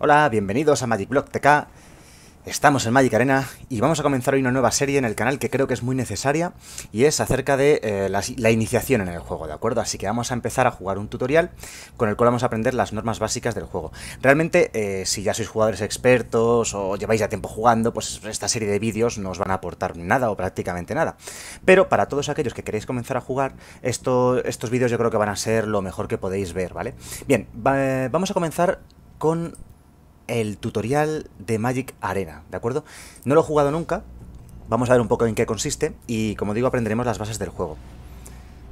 Hola, bienvenidos a Magic Block TK. Estamos en Magic Arena y vamos a comenzar hoy una nueva serie en el canal que creo que es muy necesaria y es acerca de eh, la, iniciación en el juego, ¿de acuerdo? Así que vamos a empezar a jugar un tutorial con el cual vamos a aprender las normas básicas del juego. Realmente, eh, si ya sois jugadores expertos o lleváis ya tiempo jugando, pues esta serie de vídeos no os van a aportar nada o prácticamente nada. Pero para todos aquellos que queréis comenzar a jugar, estos vídeos yo creo que van a ser lo mejor que podéis ver, ¿vale? Bien, eh, vamos a comenzar con el tutorial de Magic Arena, ¿de acuerdo? No lo he jugado nunca, vamos a ver un poco en qué consiste y como digo aprenderemos las bases del juego.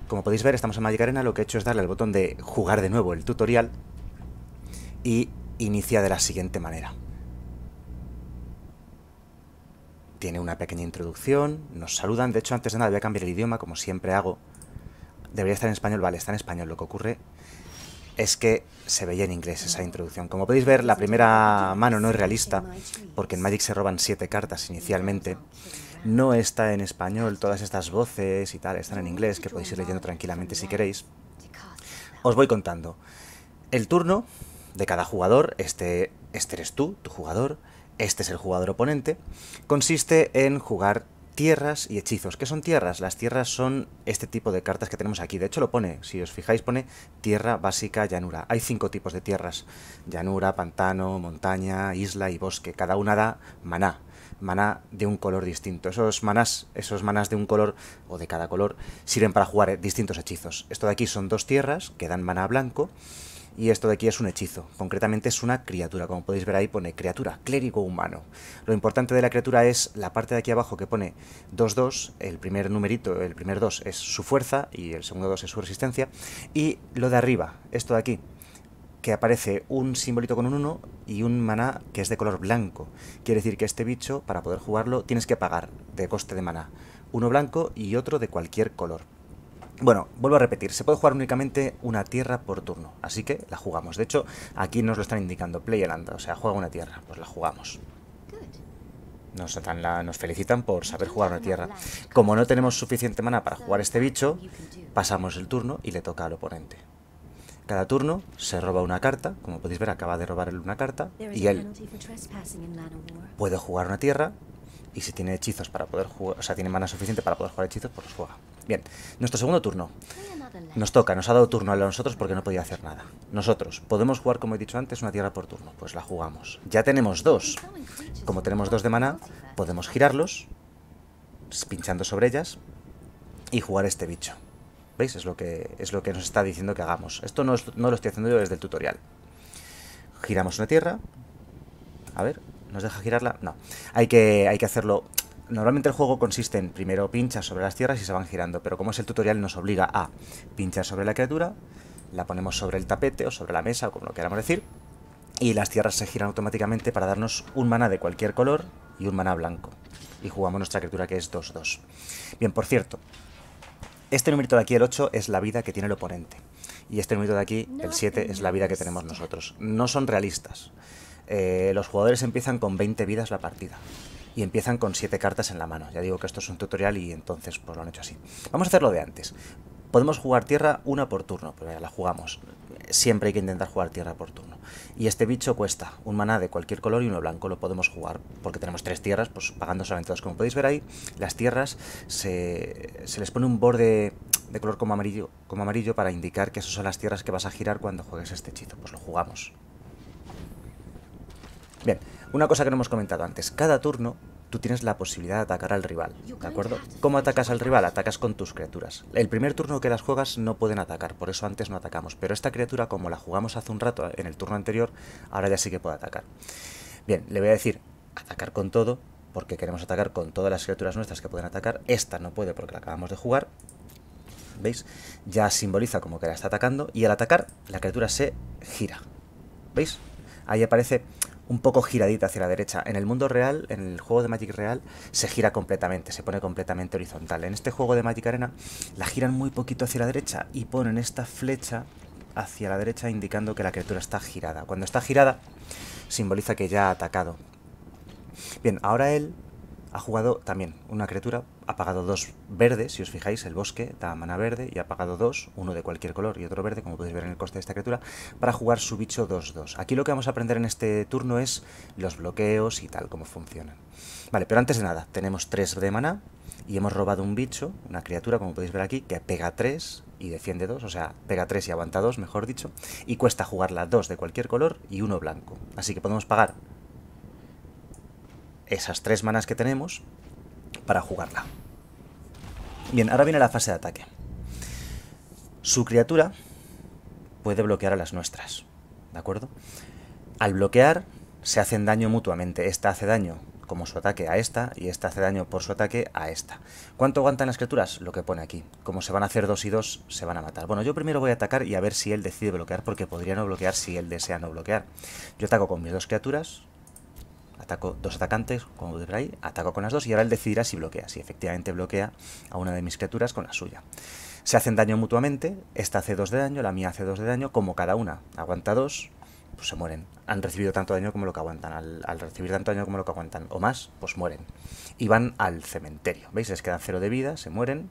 Como podéis ver, estamos en Magic Arena, lo que he hecho es darle al botón de jugar de nuevo el tutorial y inicia de la siguiente manera. Tiene una pequeña introducción, nos saludan, de hecho antes de nada voy a cambiar el idioma, como siempre hago. Debería estar en español, vale, está en español, lo que ocurre es que se veía en inglés esa introducción. Como podéis ver, la primera mano no es realista, porque en Magic se roban siete cartas inicialmente. No está en español, todas estas voces y tal están en inglés, que podéis ir leyendo tranquilamente si queréis. Os voy contando. El turno de cada jugador, este, este eres tú, tu jugador, este es el jugador oponente, consiste en jugar tierras y hechizos. ¿Qué son tierras? Las tierras son este tipo de cartas que tenemos aquí. De hecho lo pone, si os fijáis, pone tierra básica, llanura. Hay cinco tipos de tierras. Llanura, pantano, montaña, isla y bosque. Cada una da maná. Maná de un color distinto. Esos manás, esos manás de un color o de cada color sirven para jugar eh, distintos hechizos. Esto de aquí son dos tierras que dan maná blanco. Y esto de aquí es un hechizo, concretamente es una criatura, como podéis ver ahí pone criatura, clérigo humano. Lo importante de la criatura es la parte de aquí abajo que pone 2-2, el primer numerito, el primer 2 es su fuerza y el segundo 2 es su resistencia, y lo de arriba, esto de aquí, que aparece un simbolito con un 1 y un maná que es de color blanco. Quiere decir que este bicho, para poder jugarlo, tienes que pagar de coste de maná. Uno blanco y otro de cualquier color. Bueno, vuelvo a repetir, se puede jugar únicamente una tierra por turno, así que la jugamos. De hecho, aquí nos lo están indicando, Playerland, o sea, juega una tierra, pues la jugamos. Nos, la, nos felicitan por saber jugar una tierra. Como no tenemos suficiente mana para jugar este bicho, pasamos el turno y le toca al oponente. Cada turno se roba una carta, como podéis ver acaba de robar una carta, y él puede jugar una tierra, y si tiene hechizos para poder jugar, o sea, tiene mana suficiente para poder jugar hechizos, pues los juega. Bien, nuestro segundo turno. Nos toca, nos ha dado turno a nosotros porque no podía hacer nada. Nosotros, podemos jugar, como he dicho antes, una tierra por turno. Pues la jugamos. Ya tenemos dos. Como tenemos dos de maná, podemos girarlos, pinchando sobre ellas, y jugar este bicho. ¿Veis? Es lo que, es lo que nos está diciendo que hagamos. Esto no, lo estoy haciendo yo desde el tutorial. Giramos una tierra. A ver, ¿nos deja girarla? No. Hay que, hay que hacerlo normalmente el juego consiste en primero pinchas sobre las tierras y se van girando, pero como es el tutorial nos obliga a pinchar sobre la criatura, la ponemos sobre el tapete o sobre la mesa o como lo queramos decir, y las tierras se giran automáticamente para darnos un mana de cualquier color y un mana blanco. Y jugamos nuestra criatura que es 2-2. Bien, por cierto, este numerito de aquí, el 8, es la vida que tiene el oponente. Y este numerito de aquí, el 7, es la vida que tenemos nosotros. No son realistas. Eh, los jugadores empiezan con 20 vidas la partida y empiezan con siete cartas en la mano. Ya digo que esto es un tutorial y entonces pues lo han hecho así. Vamos a hacerlo de antes. Podemos jugar tierra una por turno, pues la jugamos. Siempre hay que intentar jugar tierra por turno. Y este bicho cuesta un maná de cualquier color y uno blanco. Lo podemos jugar porque tenemos tres tierras, pues pagando solamente dos. Como podéis ver ahí, las tierras se, se les pone un borde de color como amarillo, como amarillo para indicar que esas son las tierras que vas a girar cuando juegues este hechizo. Pues lo jugamos. Bien, una cosa que no hemos comentado antes, cada turno tú tienes la posibilidad de atacar al rival, ¿de acuerdo? ¿Cómo atacas al rival? Atacas con tus criaturas. El primer turno que las juegas no pueden atacar, por eso antes no atacamos, pero esta criatura, como la jugamos hace un rato en el turno anterior, ahora ya sí que puede atacar. Bien, le voy a decir atacar con todo, porque queremos atacar con todas las criaturas nuestras que pueden atacar. Esta no puede porque la acabamos de jugar. ¿Veis? Ya simboliza como que la está atacando y al atacar la criatura se gira. ¿Veis? Ahí aparece un poco giradita hacia la derecha. En el mundo real, en el juego de Magic Real, se gira completamente, se pone completamente horizontal. En este juego de Magic Arena la giran muy poquito hacia la derecha y ponen esta flecha hacia la derecha indicando que la criatura está girada. Cuando está girada, simboliza que ya ha atacado. Bien, ahora él ha jugado también una criatura, ha pagado dos verdes, si os fijáis, el bosque da mana verde y ha pagado dos, uno de cualquier color y otro verde, como podéis ver en el coste de esta criatura, para jugar su bicho 2-2. Aquí lo que vamos a aprender en este turno es los bloqueos y tal, cómo funcionan. Vale, pero antes de nada, tenemos tres de maná y hemos robado un bicho, una criatura, como podéis ver aquí, que pega 3 y defiende 2, o sea, pega 3 y aguanta 2, mejor dicho, y cuesta jugarla dos de cualquier color y uno blanco. Así que podemos pagar esas tres manas que tenemos para jugarla. Bien, ahora viene la fase de ataque. Su criatura puede bloquear a las nuestras, ¿de acuerdo? Al bloquear se hacen daño mutuamente. Esta hace daño como su ataque a esta y esta hace daño por su ataque a esta. ¿Cuánto aguantan las criaturas? Lo que pone aquí. Como se van a hacer dos y dos, se van a matar. Bueno, yo primero voy a atacar y a ver si él decide bloquear, porque podría no bloquear si él desea no bloquear. Yo ataco con mis dos criaturas, ataco dos atacantes, como de ahí, ataco con las dos y ahora él decidirá si bloquea, si efectivamente bloquea a una de mis criaturas con la suya. Se hacen daño mutuamente, esta hace dos de daño, la mía hace dos de daño, como cada una aguanta dos, pues se mueren. Han recibido tanto daño como lo que aguantan. Al, recibir tanto daño como lo que aguantan o más, pues mueren. Y van al cementerio. ¿Veis? Les quedan cero de vida, se mueren.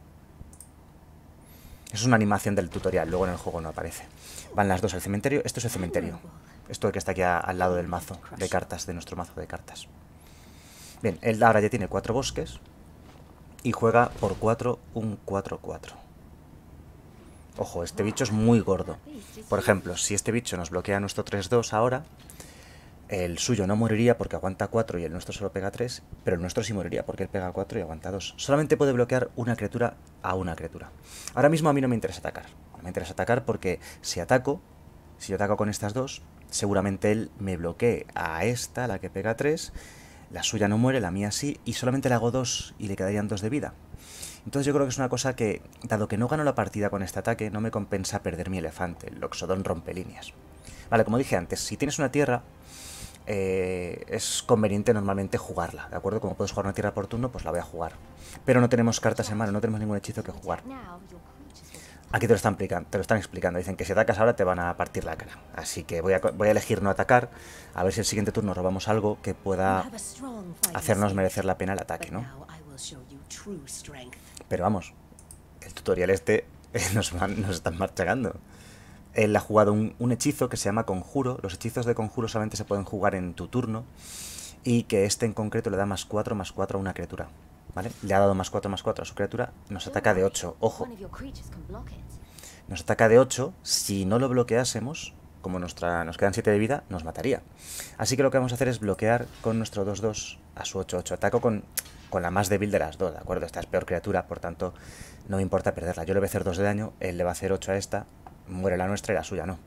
Es una animación del tutorial, luego en el juego no aparece. Van las dos al cementerio, esto es el cementerio. Esto que está aquí al lado del mazo de cartas, de nuestro mazo de cartas. Bien, él ahora ya tiene cuatro bosques. Y juega por 4 un 4-4. Ojo, este bicho es muy gordo. Por ejemplo, si este bicho nos bloquea nuestro 3-2 ahora, el suyo no moriría porque aguanta 4 y el nuestro solo pega 3, pero el nuestro sí moriría porque él pega 4 y aguanta dos. Solamente puede bloquear una criatura a una criatura. Ahora mismo a mí no me interesa atacar. No me interesa atacar porque si ataco, si yo ataco con estas dos, seguramente él me bloquee a esta, la que pega 3, la suya no muere, la mía sí, y solamente le hago 2 y le quedarían 2 de vida. Entonces yo creo que es una cosa que, dado que no gano la partida con este ataque, no me compensa perder mi elefante, el Oxodón rompe líneas. Vale, como dije antes, si tienes una tierra, eh, es conveniente normalmente jugarla, ¿de acuerdo? Como puedes jugar una tierra por turno, pues la voy a jugar. Pero no tenemos cartas en mano, no tenemos ningún hechizo que jugar. Aquí te lo, están te lo están explicando. Dicen que si atacas ahora te van a partir la cara. Así que voy a, voy a elegir no atacar. A ver si el siguiente turno robamos algo que pueda hacernos merecer la pena el ataque, ¿no? Pero vamos, el tutorial este eh, nos, nos están marchagando. Él ha jugado un, un hechizo que se llama Conjuro. Los hechizos de Conjuro solamente se pueden jugar en tu turno. Y que este en concreto le da más 4, más 4 a una criatura. ¿Vale? Le ha dado más 4 más 4 a su criatura. Nos ataca de 8. Ojo. Nos ataca de 8. Si no lo bloqueásemos, como nuestra, nos quedan 7 de vida, nos mataría. Así que lo que vamos a hacer es bloquear con nuestro 2-2 a su 8-8. Ataco con, con la más débil de las dos, ¿de acuerdo? Esta es peor criatura, por tanto, no me importa perderla. Yo le voy a hacer 2 de daño, él le va a hacer 8 a esta, muere la nuestra y la suya no.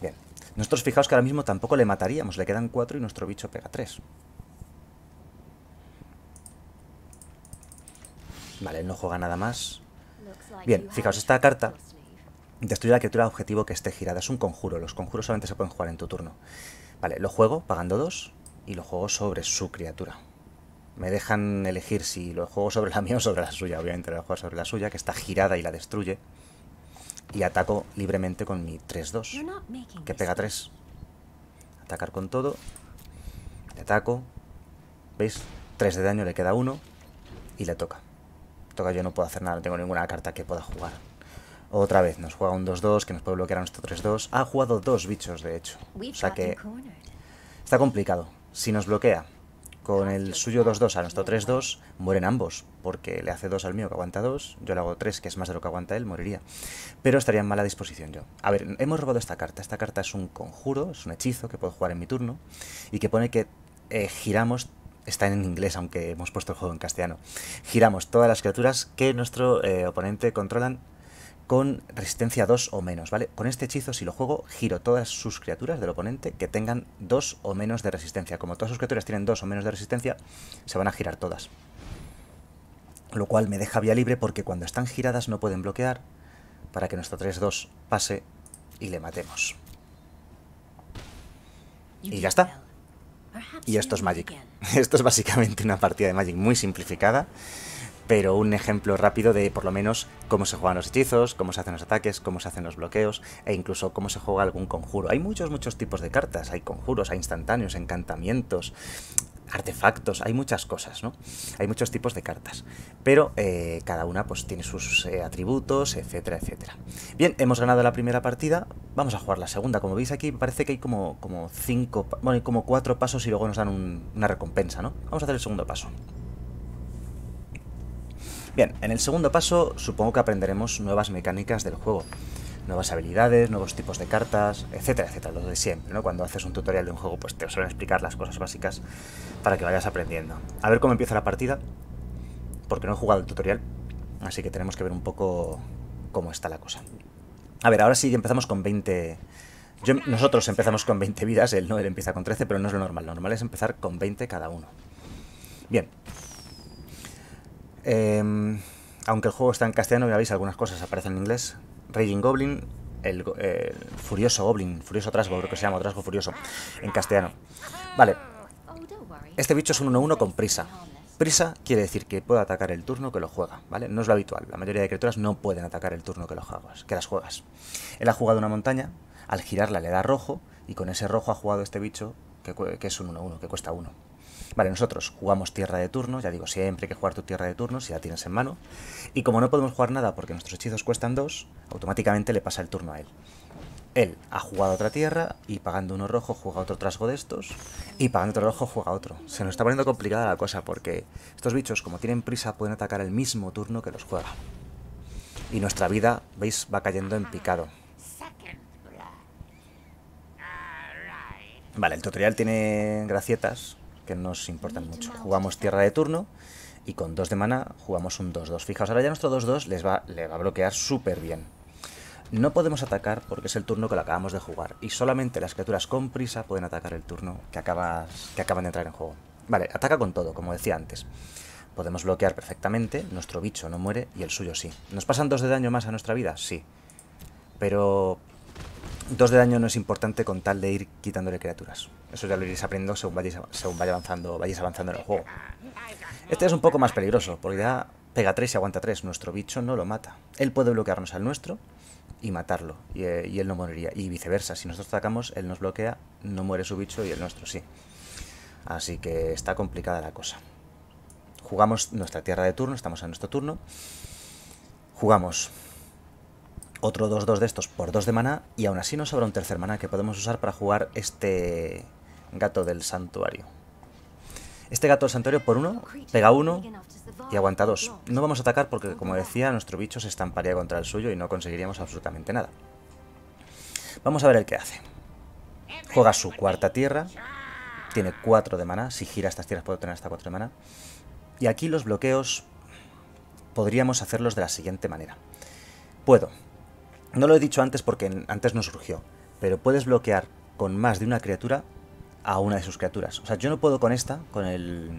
Bien. Nosotros fijaos que ahora mismo tampoco le mataríamos, le quedan 4 y nuestro bicho pega 3. Vale, no juega nada más. Bien, fijaos, esta carta destruye la criatura objetivo que esté girada. Es un conjuro. Los conjuros solamente se pueden jugar en tu turno. Vale, lo juego pagando dos y lo juego sobre su criatura. Me dejan elegir si lo juego sobre la mía o sobre la suya. Obviamente lo jugar sobre la suya, que está girada y la destruye. Y ataco libremente con mi 3-2, que pega 3. Atacar con todo. Le ataco. ¿Veis? 3 de daño, le queda 1 y le toca toca yo no puedo hacer nada, no tengo ninguna carta que pueda jugar. Otra vez, nos juega un 2-2 que nos puede bloquear a nuestro 3-2. Ha jugado dos bichos, de hecho. O sea que está complicado. Si nos bloquea con el suyo 2-2 a nuestro 3-2, mueren ambos, porque le hace 2 al mío que aguanta 2, yo le hago 3, que es más de lo que aguanta él, moriría. Pero estaría en mala disposición yo. A ver, hemos robado esta carta. Esta carta es un conjuro, es un hechizo que puedo jugar en mi turno, y que pone que eh, giramos está en inglés, aunque hemos puesto el juego en castellano. Giramos todas las criaturas que nuestro eh, oponente controlan con resistencia 2 o menos, ¿vale? Con este hechizo, si lo juego, giro todas sus criaturas del oponente que tengan 2 o menos de resistencia. Como todas sus criaturas tienen 2 o menos de resistencia, se van a girar todas. Lo cual me deja vía libre porque cuando están giradas no pueden bloquear para que nuestro 3-2 pase y le matemos. Y ya está. Y esto es Magic. Esto es básicamente una partida de Magic muy simplificada, pero un ejemplo rápido de por lo menos cómo se juegan los hechizos, cómo se hacen los ataques, cómo se hacen los bloqueos e incluso cómo se juega algún conjuro. Hay muchos, muchos tipos de cartas, hay conjuros, hay instantáneos, encantamientos, artefactos, hay muchas cosas, ¿no? Hay muchos tipos de cartas, pero eh, cada una pues tiene sus eh, atributos, etcétera, etcétera. Bien, hemos ganado la primera partida, vamos a jugar la segunda. Como veis aquí parece que hay como, como cinco, bueno, como cuatro pasos y luego nos dan una recompensa, ¿no? Vamos a hacer el segundo paso. Bien, en el segundo paso supongo que aprenderemos nuevas mecánicas del juego nuevas habilidades, nuevos tipos de cartas, etcétera, etcétera, lo de siempre, ¿no? Cuando haces un tutorial de un juego, pues te suelen explicar las cosas básicas para que vayas aprendiendo. A ver cómo empieza la partida, porque no he jugado el tutorial, así que tenemos que ver un poco cómo está la cosa. A ver, ahora sí empezamos con 20... nosotros empezamos con 20 vidas, él no, él empieza con 13, pero no es lo normal, lo normal es empezar con 20 cada uno. Bien. Em, aunque el juego está en castellano, ya veis, algunas cosas aparecen en inglés, Raging Goblin, el, eh, Furioso Goblin, Furioso Trasgo, creo que se llama, Trasgo Furioso, en castellano. Vale, este bicho es un 1-1 con prisa. Prisa quiere decir que puede atacar el turno que lo juega, ¿vale? No es lo habitual, la mayoría de criaturas no pueden atacar el turno que, lo juegas, que las juegas. Él ha jugado una montaña, al girarla le da rojo, y con ese rojo ha jugado este bicho, que, que es un 1-1, que cuesta 1. Vale, nosotros jugamos tierra de turno ya digo, siempre hay que jugar tu tierra de turno si la tienes en mano. Y como no podemos jugar nada porque nuestros hechizos cuestan dos automáticamente le pasa el turno a él. Él ha jugado otra tierra y pagando uno rojo juega otro trasgo de estos y pagando otro rojo juega otro. Se nos está poniendo complicada la cosa porque estos bichos como tienen prisa pueden atacar el mismo turno que los juega. Y nuestra vida, veis, va cayendo en picado. Vale, el tutorial tiene gracietas que nos importan mucho. Jugamos tierra de turno y con 2 de mana jugamos un 2-2. Fijaos, ahora ya nuestro 2-2 les va, le va a bloquear súper bien. No podemos atacar porque es el turno que lo acabamos de jugar y solamente las criaturas con prisa pueden atacar el turno que, que acaban de entrar en juego. Vale, ataca con todo, como decía antes. Podemos bloquear perfectamente, nuestro bicho no muere y el suyo sí. ¿Nos pasan dos de daño más a nuestra vida? Sí. Pero Dos de daño no es importante con tal de ir quitándole criaturas. Eso ya lo iréis aprendiendo según vayáis, vaya avanzando, avanzando en el juego. Este es un poco más peligroso, porque ya pega tres y aguanta tres. Nuestro bicho no lo mata. Él puede bloquearnos al nuestro y matarlo, y, eh, y él no moriría. Y viceversa, si nosotros atacamos, él nos bloquea, no muere su bicho y el nuestro sí. Así que está complicada la cosa. Jugamos nuestra tierra de turno, estamos en nuestro turno. Jugamos otro 2-2 de estos por 2 de maná y aún así nos habrá un tercer mana que podemos usar para jugar este gato del santuario. Este gato del santuario por 1, pega 1 y aguanta 2. No vamos a atacar porque, como decía, nuestro bicho se estamparía contra el suyo y no conseguiríamos absolutamente nada. Vamos a ver el que hace. Juega su cuarta tierra, tiene 4 de maná, si gira estas tierras puedo tener hasta 4 de maná. Y aquí los bloqueos podríamos hacerlos de la siguiente manera. Puedo no lo he dicho antes porque antes no surgió, pero puedes bloquear con más de una criatura a una de sus criaturas. O sea, yo no puedo con esta, con el,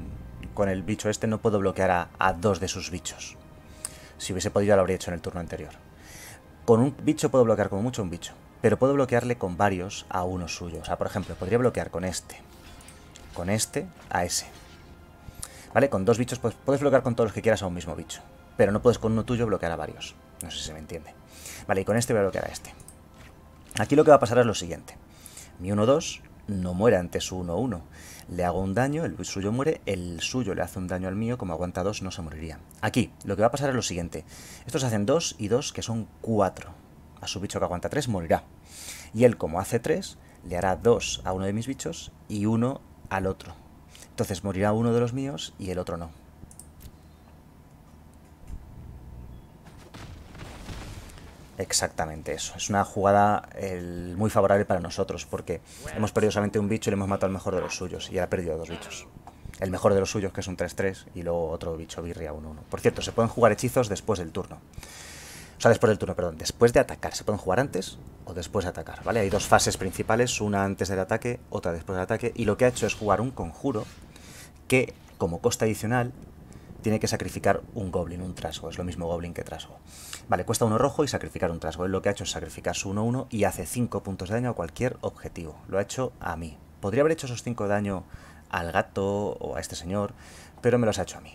con el bicho este, no puedo bloquear a, dos de sus bichos. Si hubiese podido, lo habría hecho en el turno anterior. Con un bicho puedo bloquear como mucho un bicho, pero puedo bloquearle con varios a uno suyo. O sea, por ejemplo, podría bloquear con este, con este a ese. ¿Vale? Con dos bichos pues, puedes bloquear con todos los que quieras a un mismo bicho, pero no puedes con uno tuyo bloquear a varios. No sé si se me entiende. Vale, y con este voy a bloquear a este. Aquí lo que va a pasar es lo siguiente. Mi 1-2 no muere ante su 1-1. Le hago un daño, el suyo muere, el suyo le hace un daño al mío, como aguanta 2 no se moriría. Aquí, lo que va a pasar es lo siguiente. Estos hacen 2 y 2, que son 4. A su bicho que aguanta 3 morirá. Y él, como hace 3, le hará 2 a uno de mis bichos y 1 al otro. Entonces morirá uno de los míos y el otro no. Exactamente eso. Es una jugada muy favorable para nosotros porque hemos perdido solamente un bicho y le hemos matado al mejor de los suyos y ha perdido dos bichos. El mejor de los suyos, que es un 3-3, y luego otro bicho birria 1-1. Por cierto, se pueden jugar hechizos después del turno. O sea, después del turno, perdón. Después de atacar. Se pueden jugar antes o después de atacar, ¿vale? Hay dos fases principales, una antes del ataque, otra después del ataque. Y lo que ha hecho es jugar un conjuro que, como costa adicional, tiene que sacrificar un goblin, un trasgo. Es lo mismo goblin que trasgo. Vale, cuesta uno rojo y sacrificar un trasgo. Él lo que ha hecho es sacrificar su 1-1 y hace 5 puntos de daño a cualquier objetivo. Lo ha hecho a mí. Podría haber hecho esos 5 de daño al gato o a este señor, pero me los ha hecho a mí.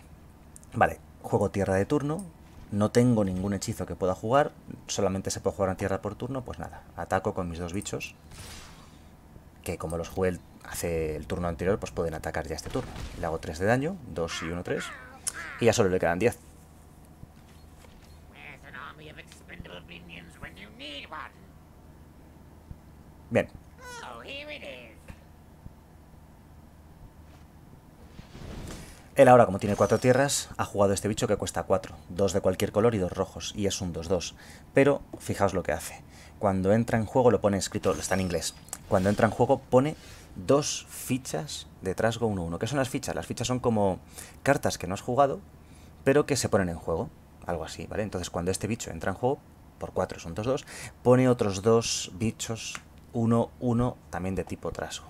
Vale, juego tierra de turno. No tengo ningún hechizo que pueda jugar, solamente se puede jugar en tierra por turno, pues nada, ataco con mis dos bichos, que como los jugué hace el turno anterior, pues pueden atacar ya este turno. Le hago 3 de daño, 2 y 1, 3. Y ya solo le quedan 10. Bien. Oh, Él ahora, como tiene cuatro tierras, ha jugado este bicho que cuesta 4, dos de cualquier color y dos rojos, y es un 2-2. Pero fijaos lo que hace. Cuando entra en juego lo pone escrito, está en inglés. Cuando entra en juego pone dos fichas de trasgo 1-1. ¿Qué son las fichas? Las fichas son como cartas que no has jugado, pero que se ponen en juego. Algo así, ¿vale? Entonces cuando este bicho entra en juego, por 4 son 2-2, pone otros dos bichos 1-1 también de tipo trasgo.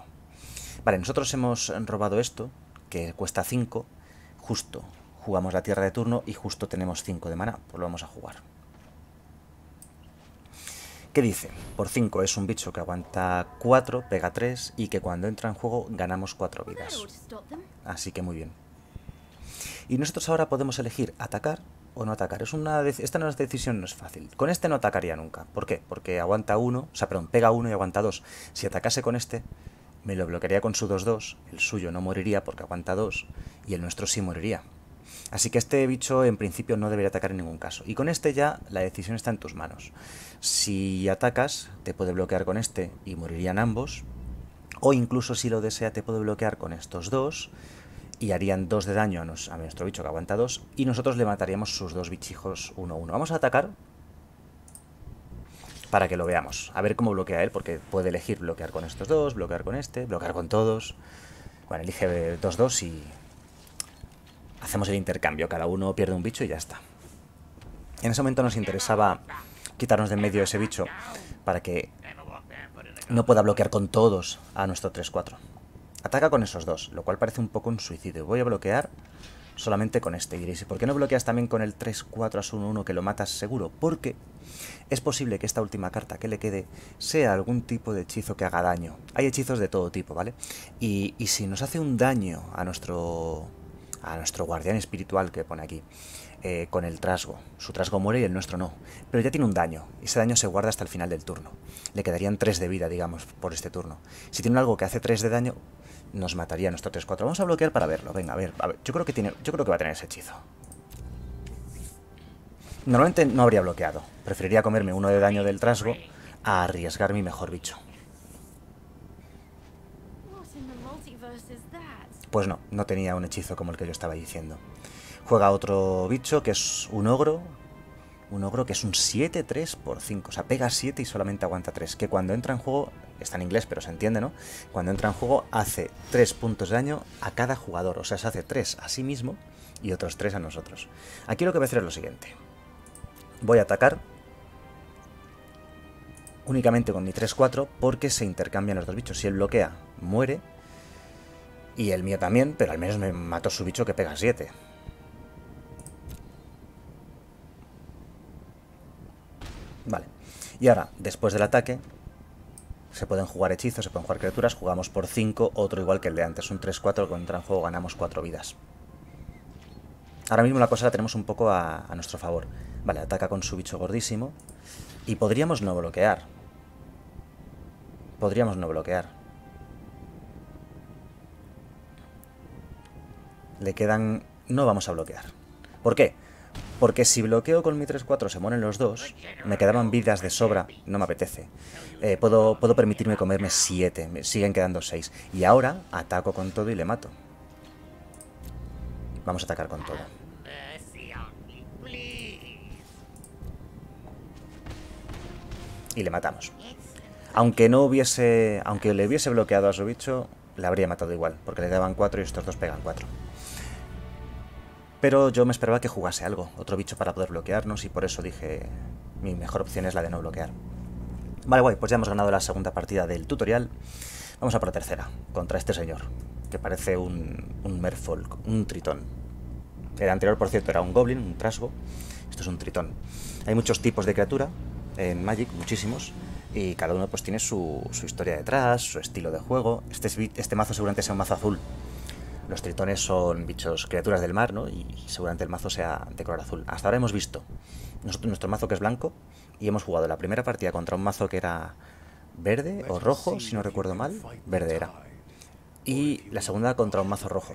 Vale, nosotros hemos robado esto, que cuesta 5, justo. Jugamos la tierra de turno y justo tenemos 5 de mana. pues lo vamos a jugar. ¿Qué dice? Por 5 es un bicho que aguanta 4, pega 3 y que cuando entra en juego ganamos 4 vidas. Así que muy bien. Y nosotros ahora podemos elegir atacar o no atacar. Es una esta no es decisión no es fácil. Con este no atacaría nunca. ¿Por qué? Porque aguanta 1 o sea, perdón, pega 1 y aguanta 2, Si atacase con este, me lo bloquearía con su 2-2, el suyo no moriría porque aguanta 2 y el nuestro sí moriría. Así que este bicho en principio no debería atacar en ningún caso. Y con este ya la decisión está en tus manos. Si atacas, te puede bloquear con este y morirían ambos. O incluso si lo desea, te puede bloquear con estos dos y harían dos de daño a, nuestro bicho que aguanta dos y nosotros le mataríamos sus dos bichijos uno a Uno, Vamos a atacar para que lo veamos. A ver cómo bloquea él, porque puede elegir bloquear con estos dos, bloquear con este, bloquear con todos. Bueno, elige dos dos y hacemos el intercambio, cada uno pierde un bicho y ya está. En ese momento nos interesaba quitarnos de en medio ese bicho para que no pueda bloquear con todos a nuestro 3-4. Ataca con esos dos, lo cual parece un poco un suicidio. Voy a bloquear solamente con este. Y diréis, ¿por qué no bloqueas también con el 3-4 su 1-1 que lo matas seguro? Porque es posible que esta última carta que le quede sea algún tipo de hechizo que haga daño. Hay hechizos de todo tipo, ¿vale? y si nos hace un daño a nuestro a nuestro guardián espiritual que pone aquí, eh, con el trasgo. Su trasgo muere y el nuestro no, pero ya tiene un daño, y ese daño se guarda hasta el final del turno. Le quedarían 3 de vida, digamos, por este turno. Si tiene algo que hace 3 de daño, nos mataría nuestro 3-4. Vamos a bloquear para verlo, venga, a ver, yo creo que tiene, yo creo que va a tener ese hechizo. Normalmente no habría bloqueado, preferiría comerme uno de daño del trasgo a arriesgar mi mejor bicho. Pues no, no tenía un hechizo como el que yo estaba diciendo. Juega otro bicho que es un ogro. Un ogro que es un 7-3 por 5. O sea, pega 7 y solamente aguanta 3. Que cuando entra en juego, está en inglés pero se entiende, ¿no? Cuando entra en juego hace 3 puntos de daño a cada jugador. O sea, se hace 3 a sí mismo y otros 3 a nosotros. Aquí lo que voy a hacer es lo siguiente. Voy a atacar únicamente con mi 3-4 porque se intercambian los dos bichos. Si él bloquea, muere y el mío también, pero al menos me mató su bicho que pega 7. Vale. Y ahora, después del ataque, se pueden jugar hechizos, se pueden jugar criaturas, jugamos por 5, otro igual que el de antes, un 3-4 entra en juego ganamos 4 vidas. Ahora mismo la cosa la tenemos un poco a, a, nuestro favor. Vale, ataca con su bicho gordísimo. Y podríamos no bloquear. Podríamos no bloquear. Le quedan... No vamos a bloquear. ¿Por qué? Porque si bloqueo con mi 3-4 se mueren los dos, me quedaban vidas de sobra, no me apetece. Eh, puedo, puedo permitirme comerme 7, me siguen quedando 6. Y ahora ataco con todo y le mato. Vamos a atacar con todo. Y le matamos. Aunque no hubiese... Aunque le hubiese bloqueado a su bicho, le habría matado igual, porque le daban 4 y estos dos pegan 4. Pero yo me esperaba que jugase algo, otro bicho para poder bloquearnos y por eso dije mi mejor opción es la de no bloquear. Vale, guay, pues ya hemos ganado la segunda partida del tutorial. Vamos a por la tercera, contra este señor, que parece un, un merfolk, un tritón. El anterior, por cierto, era un goblin, un trasgo. Esto es un tritón. Hay muchos tipos de criatura en Magic, muchísimos, y cada uno pues tiene su, historia detrás, su estilo de juego. Este, este mazo seguramente sea un mazo azul, los tritones son bichos, criaturas del mar, ¿no? Y seguramente el mazo sea de color azul. Hasta ahora hemos visto nuestro mazo que es blanco y hemos jugado la primera partida contra un mazo que era verde o rojo, si no recuerdo mal, verde era. Y la segunda contra un mazo rojo.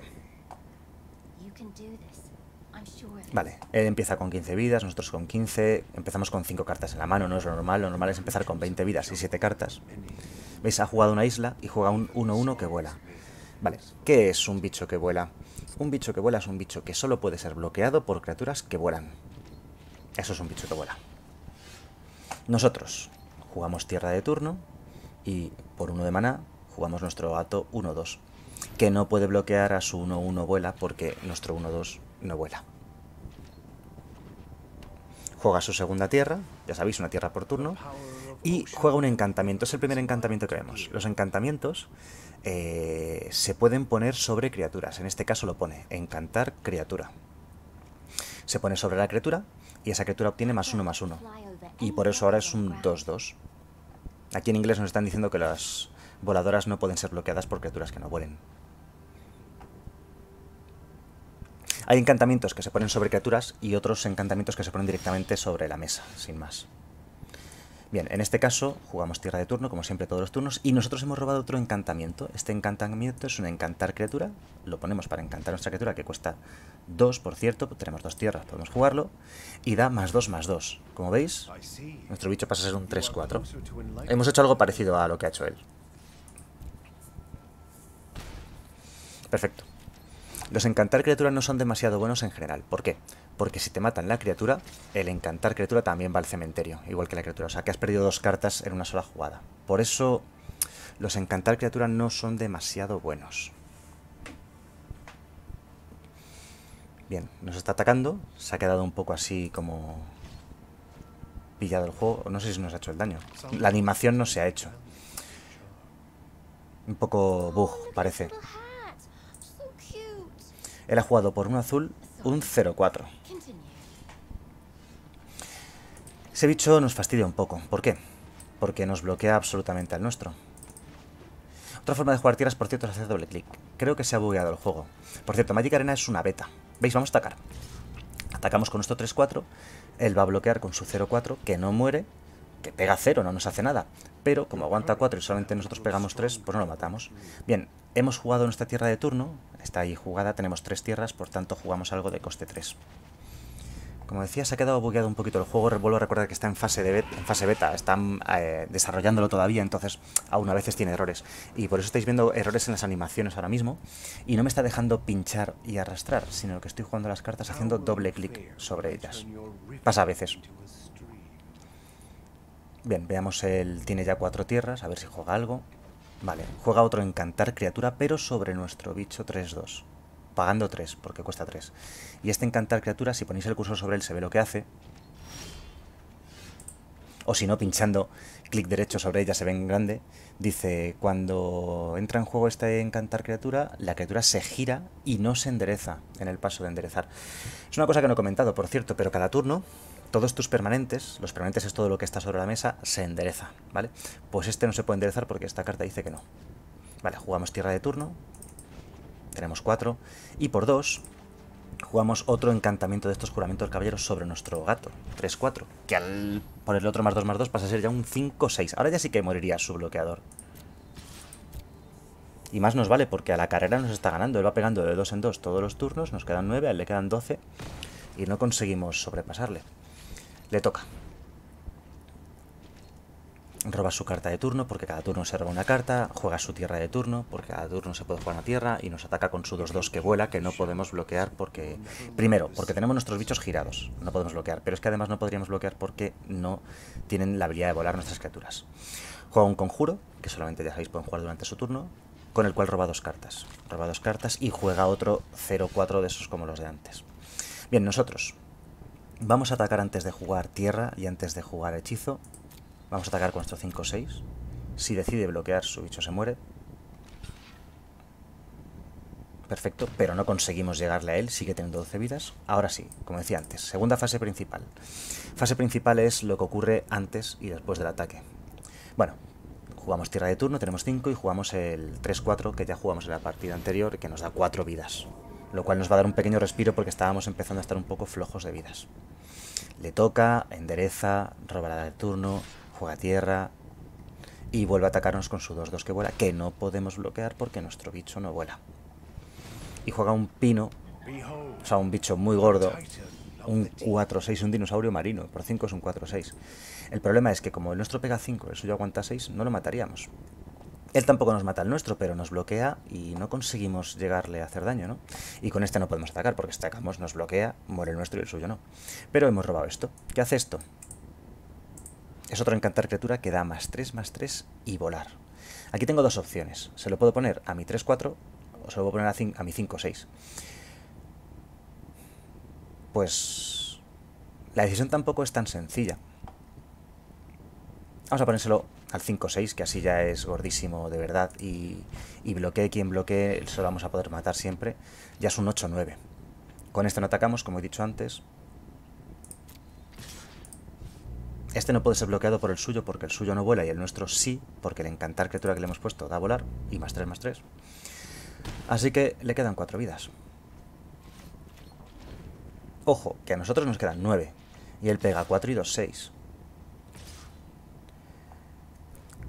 Vale, él empieza con 15 vidas, nosotros con 15, empezamos con 5 cartas en la mano, no es lo normal, lo normal es empezar con 20 vidas y 7 cartas. ¿Veis? Ha jugado una isla y juega un 1-1 que vuela. Vale, ¿qué es un bicho que vuela? Un bicho que vuela es un bicho que solo puede ser bloqueado por criaturas que vuelan. Eso es un bicho que vuela. Nosotros jugamos tierra de turno y por uno de maná jugamos nuestro gato 1-2, que no puede bloquear a su 1-1 vuela porque nuestro 1-2 no vuela. Juega su segunda tierra, ya sabéis, una tierra por turno, y juega un encantamiento, es el primer encantamiento que vemos. Los encantamientos eh, se pueden poner sobre criaturas. En este caso lo pone, encantar criatura. Se pone sobre la criatura y esa criatura obtiene más uno más uno. Y por eso ahora es un 2-2. Aquí en inglés nos están diciendo que las voladoras no pueden ser bloqueadas por criaturas que no vuelen. Hay encantamientos que se ponen sobre criaturas y otros encantamientos que se ponen directamente sobre la mesa, sin más. Bien, en este caso jugamos tierra de turno, como siempre todos los turnos, y nosotros hemos robado otro encantamiento. Este encantamiento es un encantar criatura, lo ponemos para encantar nuestra criatura, que cuesta 2, por cierto, tenemos dos tierras, podemos jugarlo, y da más 2, más 2. Como veis, nuestro bicho pasa a ser un 3-4. Hemos hecho algo parecido a lo que ha hecho él. Perfecto. Los encantar criaturas no son demasiado buenos en general. ¿Por qué? porque si te matan la criatura, el encantar criatura también va al cementerio, igual que la criatura. O sea, que has perdido dos cartas en una sola jugada. Por eso los encantar criatura no son demasiado buenos. Bien, nos está atacando. Se ha quedado un poco así como pillado el juego. No sé si nos ha hecho el daño. La animación no se ha hecho. Un poco bug, parece. Él ha jugado por un azul un 0-4. Este bicho nos fastidia un poco. ¿Por qué? Porque nos bloquea absolutamente al nuestro. Otra forma de jugar tierras, por cierto, es hacer doble clic. Creo que se ha bugueado el juego. Por cierto, Magic Arena es una beta. ¿Veis? Vamos a atacar. Atacamos con nuestro 3-4. Él va a bloquear con su 0-4, que no muere, que pega 0, no nos hace nada. Pero como aguanta 4 y solamente nosotros pegamos 3, pues no lo matamos. Bien, hemos jugado nuestra tierra de turno. Está ahí jugada, tenemos 3 tierras, por tanto jugamos algo de coste 3. Como decía, se ha quedado bugueado un poquito el juego. Vuelvo a recordar que está en fase, beta, Están eh, desarrollándolo todavía, entonces aún a veces tiene errores. Y por eso estáis viendo errores en las animaciones ahora mismo. Y no me está dejando pinchar y arrastrar, sino que estoy jugando las cartas haciendo doble clic sobre ellas. Pasa a veces. Bien, veamos, él tiene ya cuatro tierras, a ver si juega algo. Vale, juega otro encantar criatura, pero sobre nuestro bicho 3-2 pagando 3, porque cuesta 3. Y este encantar criatura, si ponéis el cursor sobre él, se ve lo que hace. O si no, pinchando clic derecho sobre ella se ve en grande. Dice, cuando entra en juego este encantar criatura, la criatura se gira y no se endereza en el paso de enderezar. Es una cosa que no he comentado, por cierto, pero cada turno todos tus permanentes, los permanentes es todo lo que está sobre la mesa, se endereza, ¿vale? Pues este no se puede enderezar porque esta carta dice que no. Vale, jugamos tierra de turno, tenemos 4, y por 2 jugamos otro encantamiento de estos juramentos caballero sobre nuestro gato, 3-4, que al ponerle otro más 2 más 2 pasa a ser ya un 5-6. Ahora ya sí que moriría su bloqueador. Y más nos vale porque a la carrera nos está ganando, él va pegando de 2 en 2 todos los turnos, nos quedan 9, a él le quedan 12 y no conseguimos sobrepasarle. Le toca. Roba su carta de turno porque cada turno se roba una carta, juega su tierra de turno porque cada turno se puede jugar una tierra y nos ataca con su 2-2 que vuela que no podemos bloquear porque... Primero, porque tenemos nuestros bichos girados, no podemos bloquear, pero es que además no podríamos bloquear porque no tienen la habilidad de volar nuestras criaturas. Juega un conjuro, que solamente ya sabéis pueden jugar durante su turno, con el cual roba dos cartas. Roba dos cartas y juega otro 0-4 de esos como los de antes. Bien, nosotros vamos a atacar antes de jugar tierra y antes de jugar hechizo Vamos a atacar con nuestro 5-6. Si decide bloquear, su bicho se muere. Perfecto, pero no conseguimos llegarle a él, sigue teniendo 12 vidas. Ahora sí, como decía antes, segunda fase principal. Fase principal es lo que ocurre antes y después del ataque. Bueno, jugamos tierra de turno, tenemos 5 y jugamos el 3-4 que ya jugamos en la partida anterior, que nos da 4 vidas. Lo cual nos va a dar un pequeño respiro porque estábamos empezando a estar un poco flojos de vidas. Le toca, endereza, robará de turno, juega tierra y vuelve a atacarnos con su 2-2 que vuela, que no podemos bloquear porque nuestro bicho no vuela. Y juega un pino, o sea, un bicho muy gordo, un 4-6, un dinosaurio marino, por 5 es un 4-6. El problema es que como el nuestro pega 5, el suyo aguanta 6, no lo mataríamos. Él tampoco nos mata al nuestro, pero nos bloquea y no conseguimos llegarle a hacer daño, ¿no? Y con este no podemos atacar, porque si atacamos nos bloquea, muere el nuestro y el suyo no. Pero hemos robado esto. ¿Qué hace esto? Es otro encantar criatura que da más 3, más 3 y volar. Aquí tengo dos opciones. Se lo puedo poner a mi 3, 4 o se lo puedo poner a, mi 5, 6. Pues la decisión tampoco es tan sencilla. Vamos a ponérselo al 5-6, que así ya es gordísimo de verdad. Y, y bloquee quien bloquee, se lo vamos a poder matar siempre. Ya es un 8-9. Con esto no atacamos, como he dicho antes. Este no puede ser bloqueado por el suyo porque el suyo no vuela y el nuestro sí, porque el encantar criatura que le hemos puesto da a volar y más 3 más 3. Así que le quedan 4 vidas. Ojo, que a nosotros nos quedan 9 y él pega 4 y 2, 6.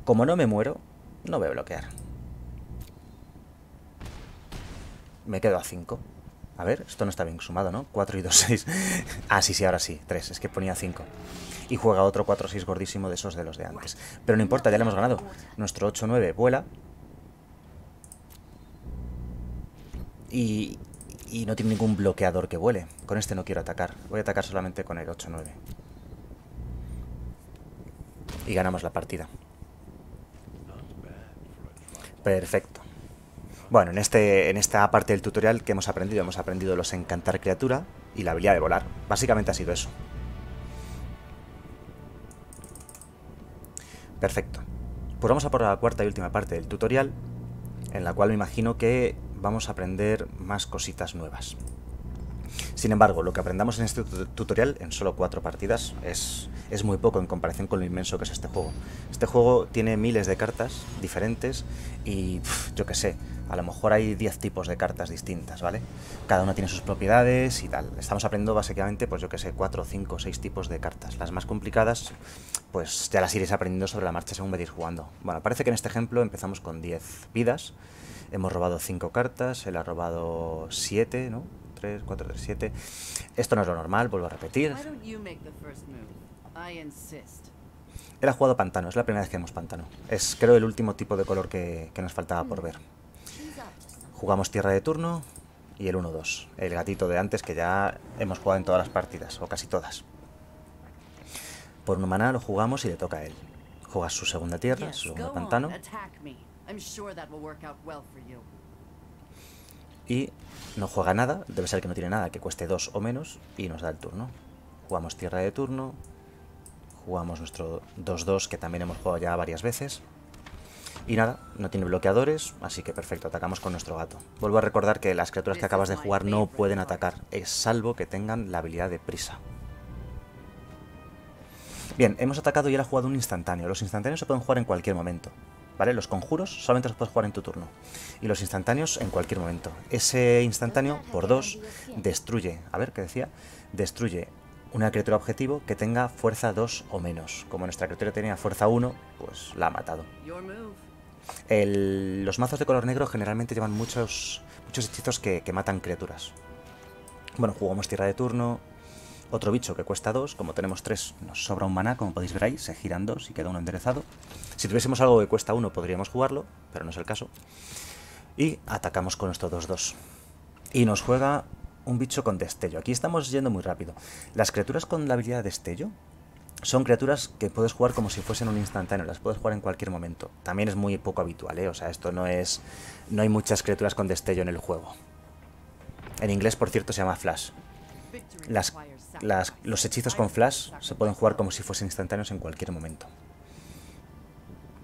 Como no me muero, no voy a bloquear. Me quedo a 5. A ver, esto no está bien sumado, ¿no? 4 y 2, 6. ah, sí, sí, ahora sí, 3. Es que ponía 5 y juega otro 4-6 gordísimo de esos de los de antes. Pero no importa, ya le hemos ganado. Nuestro 8-9 vuela. Y, no tiene ningún bloqueador que vuele. Con este no quiero atacar. Voy a atacar solamente con el 8-9. Y ganamos la partida. Perfecto. Bueno, en, este, en esta parte del tutorial que hemos aprendido, hemos aprendido los encantar criatura y la habilidad de volar. Básicamente ha sido eso. Perfecto. Pues vamos a por la cuarta y última parte del tutorial, en la cual me imagino que vamos a aprender más cositas nuevas. Sin embargo, lo que aprendamos en este tutorial, en solo cuatro partidas, es, muy poco en comparación con lo inmenso que es este juego. Este juego tiene miles de cartas diferentes y yo qué sé, a lo mejor hay 10 tipos de cartas distintas, ¿vale? Cada una tiene sus propiedades y tal. Estamos aprendiendo básicamente, pues yo qué sé, 4, 5, seis tipos de cartas. Las más complicadas pues ya las iréis aprendiendo sobre la marcha según vais jugando. Bueno, parece que en este ejemplo empezamos con 10 vidas, hemos robado 5 cartas, él ha robado 7, ¿no? 3, 4, 3, 7. Esto no es lo normal, vuelvo a repetir. Él ha jugado pantano, es la primera vez que vemos pantano. Es creo el último tipo de color que, que nos faltaba por ver. Jugamos tierra de turno y el 1-2, el gatito de antes que ya hemos jugado en todas las partidas, o casi todas. Por una maná lo jugamos y le toca a él. Juega su segunda tierra, su segundo pantano. Y no juega nada, debe ser que no tiene nada, que cueste dos o menos, y nos da el turno. Jugamos tierra de turno, jugamos nuestro 2-2, que también hemos jugado ya varias veces. Y nada, no tiene bloqueadores, así que perfecto, atacamos con nuestro gato. Vuelvo a recordar que las criaturas que acabas de jugar no pueden atacar, es salvo que tengan la habilidad de prisa. Bien, hemos atacado y él ha jugado un instantáneo. Los instantáneos se pueden jugar en cualquier momento. ¿Vale? Los conjuros solamente los puedes jugar en tu turno. Y los instantáneos en cualquier momento. Ese instantáneo, por dos, destruye. A ver, ¿qué decía? Destruye una criatura objetivo que tenga fuerza 2 o menos. Como nuestra criatura tenía fuerza 1, pues la ha matado. los mazos de color negro generalmente llevan muchos, muchos hechizos que, que matan criaturas. Bueno, jugamos tierra de turno, otro bicho que cuesta dos, como tenemos tres nos sobra un maná, como podéis ver ahí, se giran 2 y queda uno enderezado. Si tuviésemos algo que cuesta uno podríamos jugarlo, pero no es el caso. Y atacamos con estos 2-2. Y nos juega un bicho con destello. Aquí estamos yendo muy rápido. Las criaturas con la habilidad destello son criaturas que puedes jugar como si fuesen un instantáneo, las puedes jugar en cualquier momento. También es muy poco habitual, ¿eh? O sea, esto no es... No hay muchas criaturas con destello en el juego. En inglés, por cierto, se llama Flash. Las los hechizos con flash se pueden jugar como si fuesen instantáneos en cualquier momento.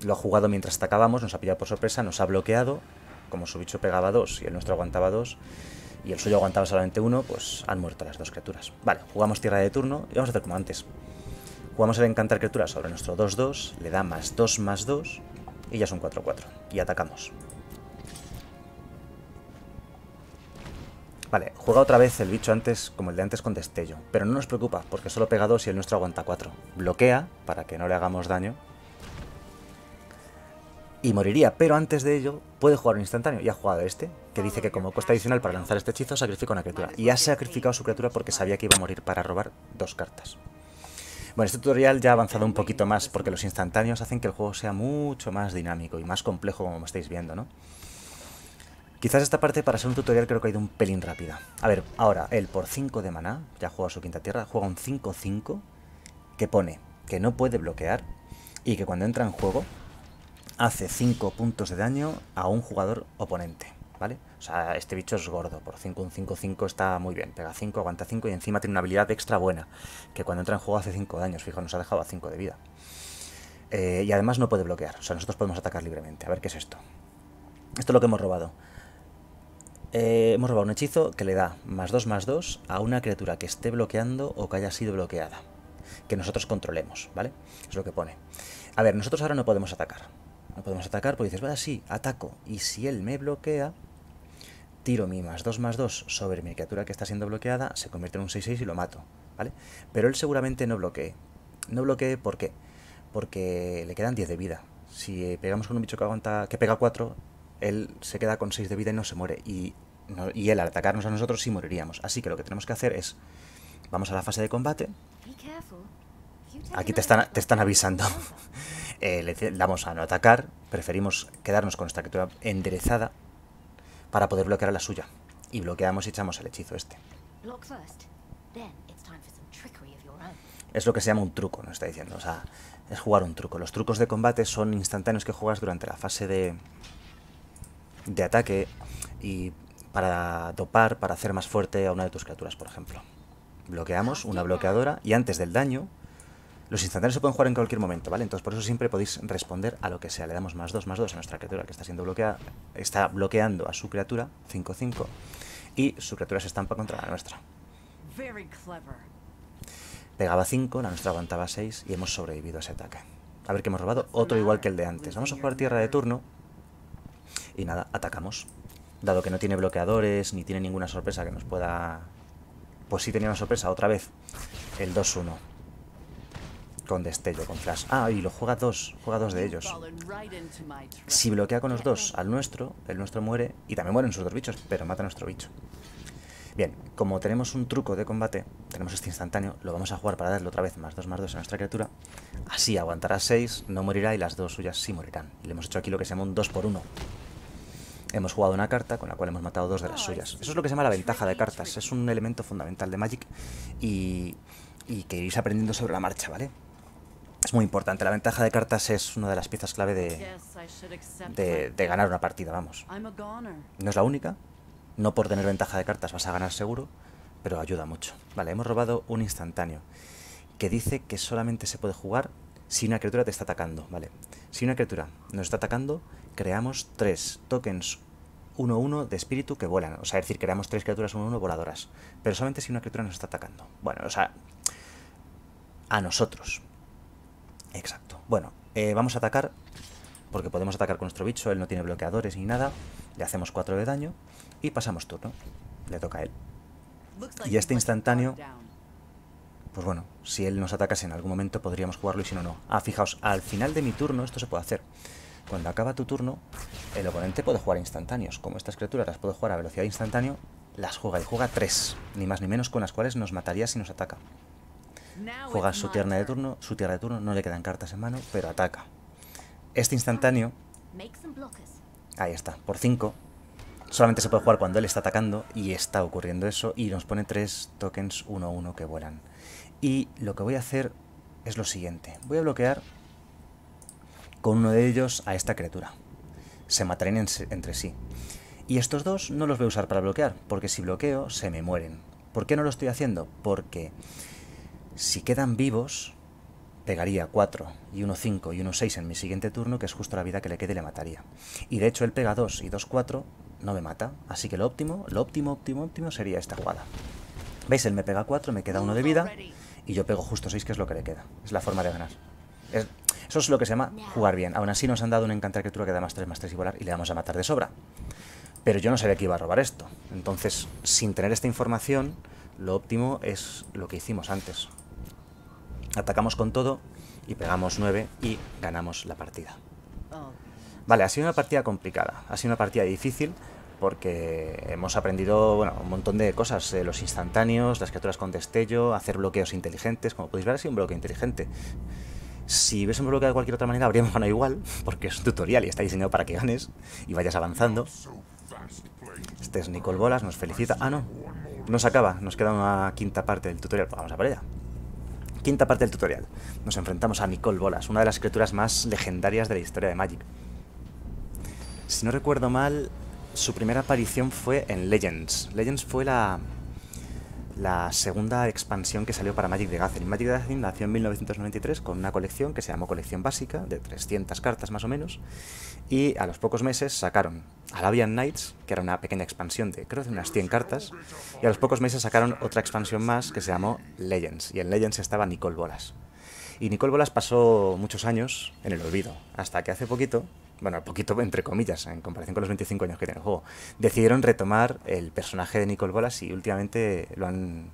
Lo ha jugado mientras atacábamos, nos ha pillado por sorpresa, nos ha bloqueado. Como su bicho pegaba dos y el nuestro aguantaba dos y el suyo aguantaba solamente uno, pues han muerto las dos criaturas. Vale, jugamos tierra de turno y vamos a hacer como antes. Jugamos el encantar criaturas sobre nuestro 2-2, le da más 2 más 2 y ya son 4-4. Y atacamos. Vale, juega otra vez el bicho antes, como el de antes con destello. Pero no nos preocupa, porque solo pega 2 y el nuestro aguanta 4. Bloquea, para que no le hagamos daño. Y moriría, pero antes de ello puede jugar un instantáneo. Y ha jugado este, que dice que como coste adicional para lanzar este hechizo sacrifica una criatura. Y ha sacrificado su criatura porque sabía que iba a morir para robar dos cartas. Bueno, este tutorial ya ha avanzado un poquito más porque los instantáneos hacen que el juego sea mucho más dinámico y más complejo como estáis viendo, ¿no? Quizás esta parte para ser un tutorial creo que ha ido un pelín rápida. A ver, ahora él por 5 de maná, ya juega su quinta tierra, juega un 5-5 que pone que no puede bloquear y que cuando entra en juego hace 5 puntos de daño a un jugador oponente, ¿vale? O sea, este bicho es gordo, por 5 un 5-5 está muy bien, pega 5, aguanta 5 y encima tiene una habilidad extra buena, que cuando entra en juego hace 5 daños, fijaos, nos ha dejado a 5 de vida. Eh, y además no puede bloquear, o sea, nosotros podemos atacar libremente. A ver qué es esto. Esto es lo que hemos robado. Eh, hemos robado un hechizo que le da más 2 más 2 a una criatura que esté bloqueando o que haya sido bloqueada. Que nosotros controlemos, ¿vale? Es lo que pone. A ver, nosotros ahora no podemos atacar. No podemos atacar porque dices, vaya, sí, ataco. Y si él me bloquea, tiro mi más 2 más 2 sobre mi criatura que está siendo bloqueada, se convierte en un 6-6 y lo mato, ¿vale? Pero él seguramente no bloquee. No bloquee, ¿por qué? Porque le quedan 10 de vida. Si pegamos con un bicho que aguanta, que pega 4, él se queda con 6 de vida y no se muere. Y, él al atacarnos a nosotros sí moriríamos. Así que lo que tenemos que hacer es... Vamos a la fase de combate. Aquí te están, te están avisando. Eh, le damos a no atacar. Preferimos quedarnos con nuestra criatura enderezada para poder bloquear a la suya. Y bloqueamos y echamos el hechizo este. Es lo que se llama un truco, nos está diciendo. O sea, es jugar un truco. Los trucos de combate son instantáneos que juegas durante la fase de, de ataque y para dopar, para hacer más fuerte a una de tus criaturas, por ejemplo. Bloqueamos ah, una bloqueadora y antes del daño, los instantáneos se pueden jugar en cualquier momento, ¿vale? Entonces por eso siempre podéis responder a lo que sea. Le damos más 2, más 2 a nuestra criatura que está siendo bloqueada, está bloqueando a su criatura, 5-5, y su criatura se estampa contra la nuestra. Pegaba 5, la nuestra aguantaba 6 y hemos sobrevivido a ese ataque. A ver que hemos robado otro igual que el de antes. Vamos a jugar tierra de turno y nada, atacamos. Dado que no tiene bloqueadores, ni tiene ninguna sorpresa que nos pueda... Pues sí tenía una sorpresa, otra vez. El 2-1. Con destello, con flash. Ah, y lo juega dos. Juega dos de ellos. Si bloquea con los dos al nuestro, el nuestro muere. Y también mueren sus dos bichos, pero mata a nuestro bicho. Bien, como tenemos un truco de combate, tenemos este instantáneo, lo vamos a jugar para darle otra vez más 2 más 2 a nuestra criatura. Así aguantará 6, no morirá y las dos suyas sí morirán. Y le hemos hecho aquí lo que se llama un 2 por 1 Hemos jugado una carta con la cual hemos matado dos de las suyas. Eso es lo que se llama la ventaja de cartas. Es un elemento fundamental de Magic y, que iréis aprendiendo sobre la marcha, ¿vale? Es muy importante. La ventaja de cartas es una de las piezas clave de, de, de ganar una partida, vamos. No es la única. No por tener ventaja de cartas vas a ganar seguro, pero ayuda mucho. Vale, hemos robado un instantáneo que dice que solamente se puede jugar si una criatura te está atacando, ¿vale? Si una criatura nos está atacando, creamos tres tokens 1-1 de espíritu que vuelan. O sea, es decir, creamos tres criaturas 1-1 voladoras. Pero solamente si una criatura nos está atacando. Bueno, o sea, a nosotros. Exacto. Bueno, eh, vamos a atacar, porque podemos atacar con nuestro bicho, él no tiene bloqueadores ni nada. Le hacemos 4 de daño y pasamos turno. Le toca a él. Y este instantáneo... Pues bueno, si él nos atacase en algún momento podríamos jugarlo y si no, no. Ah, fijaos, al final de mi turno esto se puede hacer. Cuando acaba tu turno, el oponente puede jugar instantáneos. Como estas criaturas las puede jugar a velocidad instantánea, las juega y juega tres, ni más ni menos con las cuales nos mataría si nos ataca. Juega su tierra de turno, su tierra de turno no le quedan cartas en mano, pero ataca. Este instantáneo, ahí está, por 5, solamente se puede jugar cuando él está atacando y está ocurriendo eso y nos pone tres tokens 1-1 que vuelan. Y lo que voy a hacer es lo siguiente, voy a bloquear con uno de ellos a esta criatura. Se matarán entre sí. Y estos dos no los voy a usar para bloquear, porque si bloqueo se me mueren. ¿Por qué no lo estoy haciendo? Porque si quedan vivos, pegaría 4 y 1 5 y 1 6 en mi siguiente turno, que es justo la vida que le quede y le mataría. Y de hecho él pega 2 y 2 4 no me mata, así que lo óptimo, lo óptimo, óptimo, óptimo sería esta jugada. ¿Veis? Él me pega 4, me queda 1 de vida y yo pego justo 6, que es lo que le queda. Es la forma de ganar. Es eso es lo que se llama jugar bien. Aún así nos han dado una encantar criatura que da más 3, más 3 y volar y le vamos a matar de sobra. Pero yo no sabía que iba a robar esto. Entonces, sin tener esta información, lo óptimo es lo que hicimos antes. Atacamos con todo y pegamos 9 y ganamos la partida. Oh. Vale, ha sido una partida complicada, ha sido una partida difícil porque hemos aprendido bueno, un montón de cosas, eh, los instantáneos, las criaturas con destello, hacer bloqueos inteligentes, como podéis ver ha sido un bloqueo inteligente. Si hubiésemos bloqueado de cualquier otra manera, habríamos ganado igual, porque es un tutorial y está diseñado para que ganes y vayas avanzando. Este es Nicole Bolas, nos felicita. Ah, no. Nos acaba, nos queda una quinta parte del tutorial. Pues vamos a por ella. Quinta parte del tutorial. Nos enfrentamos a Nicole Bolas, una de las criaturas más legendarias de la historia de Magic. Si no recuerdo mal, su primera aparición fue en Legends. Legends fue la, la segunda expansión que salió para Magic the Gathering. Magic the Gathering nació en 1993 con una colección que se llamó Colección Básica, de 300 cartas más o menos, y a los pocos meses sacaron Arabian Nights, que era una pequeña expansión de creo de unas 100 cartas, y a los pocos meses sacaron otra expansión más que se llamó Legends, y en Legends estaba Nicole Bolas. Y Nicole Bolas pasó muchos años en el olvido, hasta que hace poquito bueno, poquito entre comillas, en comparación con los 25 años que tiene el juego, decidieron retomar el personaje de Nicole Bolas y últimamente lo han,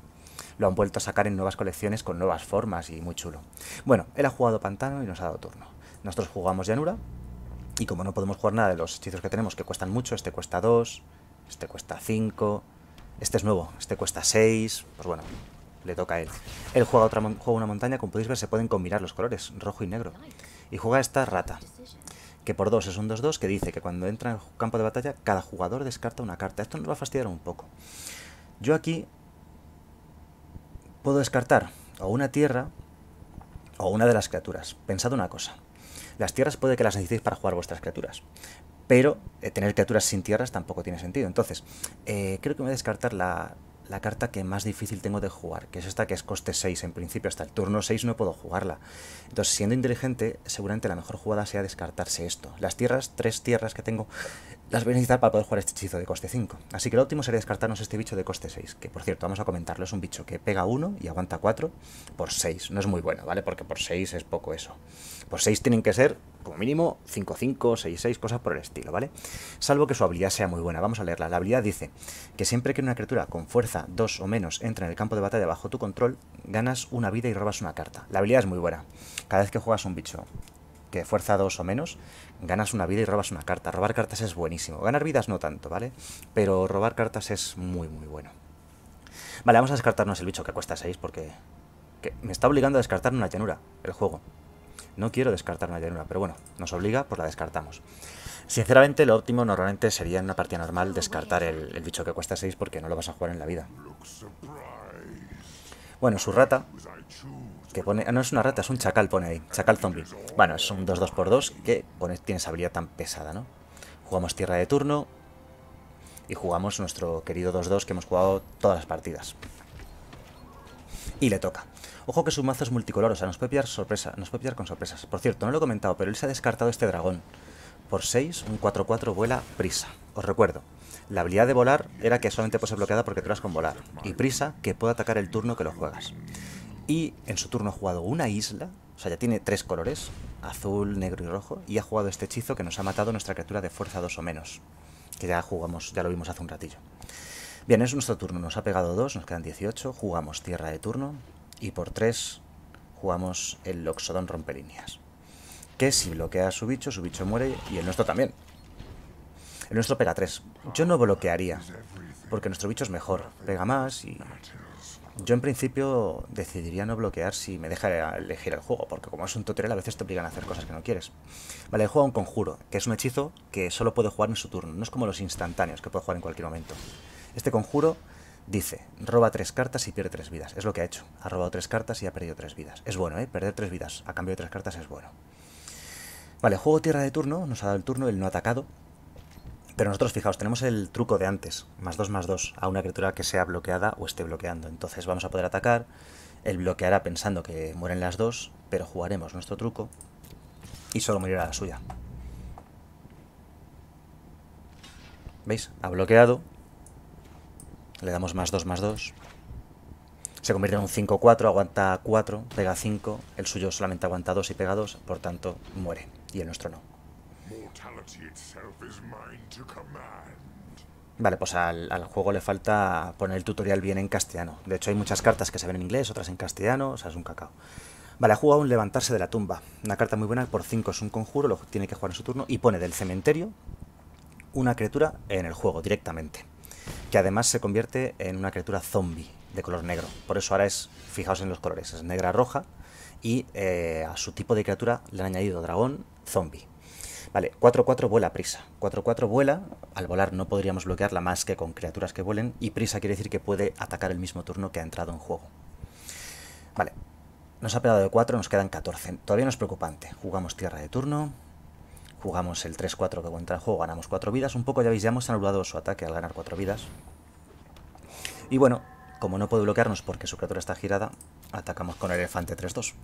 lo han vuelto a sacar en nuevas colecciones con nuevas formas y muy chulo. Bueno, él ha jugado Pantano y nos ha dado turno. Nosotros jugamos Llanura y como no podemos jugar nada de los hechizos que tenemos, que cuestan mucho, este cuesta 2, este cuesta 5, este es nuevo, este cuesta 6, pues bueno, le toca a él. Él juega, otra, juega una montaña, como podéis ver se pueden combinar los colores, rojo y negro. Y juega esta rata que por 2 es un 2-2, que dice que cuando entra en el campo de batalla, cada jugador descarta una carta. Esto nos va a fastidiar un poco. Yo aquí puedo descartar o una tierra o una de las criaturas. Pensad una cosa. Las tierras puede que las necesitéis para jugar vuestras criaturas. Pero eh, tener criaturas sin tierras tampoco tiene sentido. Entonces, eh, creo que me voy a descartar la, la carta que más difícil tengo de jugar, que es esta que es coste 6. En principio, hasta el turno 6 no puedo jugarla. Entonces, siendo inteligente, seguramente la mejor jugada sea descartarse esto. Las tierras, tres tierras que tengo, las voy a necesitar para poder jugar este hechizo de coste 5. Así que lo óptimo sería descartarnos este bicho de coste 6, que por cierto, vamos a comentarlo, es un bicho que pega 1 y aguanta 4 por 6. No es muy bueno, ¿vale? Porque por 6 es poco eso. Por 6 tienen que ser, como mínimo, 5, 5, 6, 6, cosas por el estilo, ¿vale? Salvo que su habilidad sea muy buena. Vamos a leerla. La habilidad dice que siempre que una criatura con fuerza 2 o menos entra en el campo de batalla bajo tu control, ganas una vida y robas una carta. La habilidad es muy buena. Cada vez que juegas un bicho que fuerza 2 o menos, ganas una vida y robas una carta. Robar cartas es buenísimo. Ganar vidas no tanto, ¿vale? Pero robar cartas es muy, muy bueno. Vale, vamos a descartarnos el bicho que cuesta 6 porque... me está obligando a descartar una llanura, el juego. No quiero descartar una llanura, pero bueno, nos obliga, pues la descartamos. Sinceramente, lo óptimo normalmente sería en una partida normal descartar el, el bicho que cuesta 6 porque no lo vas a jugar en la vida. Bueno, su rata Ah, no es una rata, es un chacal, pone ahí. Chacal zombie. Bueno, es un 2-2x2 que tiene esa habilidad tan pesada, ¿no? Jugamos tierra de turno y jugamos nuestro querido 2-2 que hemos jugado todas las partidas. Y le toca. Ojo que su mazo es multicolor, o sea, nos puede pillar sorpresa, nos puede pillar con sorpresas. Por cierto, no lo he comentado, pero él se ha descartado este dragón. Por 6, un 4-4 vuela prisa. Os recuerdo, la habilidad de volar era que solamente puede ser bloqueada porque tú eras con volar. Y prisa, que puede atacar el turno que lo juegas. Y en su turno ha jugado una isla, o sea, ya tiene tres colores, azul, negro y rojo, y ha jugado este hechizo que nos ha matado nuestra criatura de fuerza 2 o menos, que ya jugamos, ya lo vimos hace un ratillo. Bien, es nuestro turno, nos ha pegado 2, nos quedan 18, jugamos tierra de turno, y por 3 jugamos el Loxodon Rompelíneas, que si bloquea a su bicho, su bicho muere, y el nuestro también. El nuestro pega 3. Yo no bloquearía, porque nuestro bicho es mejor, pega más y yo en principio decidiría no bloquear si me deja elegir el juego, porque como es un tutorial a veces te obligan a hacer cosas que no quieres. Vale, juego un conjuro, que es un hechizo que solo puede jugar en su turno, no es como los instantáneos que puede jugar en cualquier momento. Este conjuro dice, roba tres cartas y pierde tres vidas, es lo que ha hecho. Ha robado tres cartas y ha perdido tres vidas. Es bueno, ¿eh? Perder tres vidas a cambio de tres cartas es bueno. Vale, juego tierra de turno, nos ha dado el turno, el no atacado, pero nosotros, fijaos, tenemos el truco de antes, más 2 más 2, a una criatura que sea bloqueada o esté bloqueando. Entonces vamos a poder atacar, él bloqueará pensando que mueren las dos, pero jugaremos nuestro truco y solo morirá la suya. ¿Veis? Ha bloqueado. Le damos más 2 más 2. Se convierte en un 5-4, aguanta 4, pega 5. El suyo solamente aguanta 2 y pega 2, por tanto muere. Y el nuestro no. Vale, pues al, juego le falta poner el tutorial bien en castellano. De hecho, hay muchas cartas que se ven en inglés, otras en castellano, o sea, es un cacao. Vale, ha jugado un levantarse de la tumba. Una carta muy buena, por 5 es un conjuro, lo tiene que jugar en su turno, y pone del cementerio una criatura en el juego directamente. Que además se convierte en una criatura zombie de color negro. Por eso ahora es, fijaos en los colores, es negra roja, y eh, a su tipo de criatura le han añadido dragón zombie. Vale, 4-4 vuela prisa. 4-4 vuela, al volar no podríamos bloquearla más que con criaturas que vuelen, y prisa quiere decir que puede atacar el mismo turno que ha entrado en juego. Vale, nos ha pegado de 4, nos quedan 14. Todavía no es preocupante. Jugamos tierra de turno, jugamos el 3-4 que entrar en juego, ganamos 4 vidas. Un poco, ya veis, ya hemos anulado su ataque al ganar 4 vidas. Y bueno, como no puede bloquearnos porque su criatura está girada, atacamos con el elefante 3-2.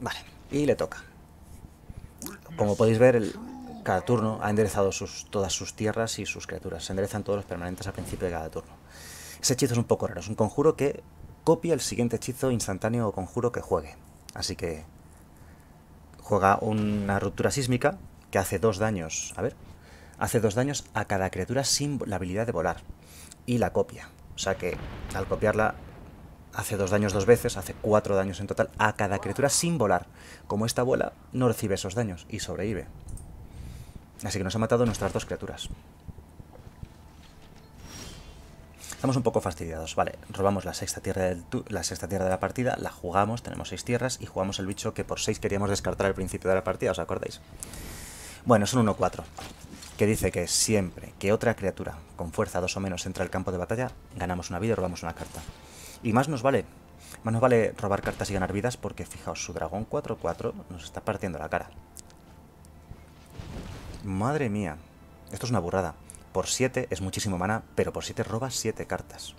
Vale, y le toca. Como podéis ver, el, cada turno ha enderezado sus, todas sus tierras y sus criaturas. Se enderezan todos los permanentes al principio de cada turno. Ese hechizo es un poco raro. Es un conjuro que copia el siguiente hechizo instantáneo o conjuro que juegue. Así que juega una ruptura sísmica que hace dos daños. A ver. Hace dos daños a cada criatura sin la habilidad de volar. Y la copia. O sea que al copiarla hace dos daños dos veces, hace cuatro daños en total a cada criatura sin volar. Como esta abuela no recibe esos daños y sobrevive. Así que nos ha matado nuestras dos criaturas. Estamos un poco fastidiados, vale, robamos la sexta, tierra la sexta tierra de la partida, la jugamos, tenemos seis tierras y jugamos el bicho que por seis queríamos descartar al principio de la partida, ¿os acordáis? Bueno, es un 1-4, que dice que siempre que otra criatura con fuerza dos o menos entra al campo de batalla, ganamos una vida y robamos una carta. Y más nos vale. Más nos vale robar cartas y ganar vidas porque, fijaos, su dragón 4-4 nos está partiendo la cara. Madre mía. Esto es una burrada. Por 7 es muchísimo mana, pero por 7 roba 7 cartas.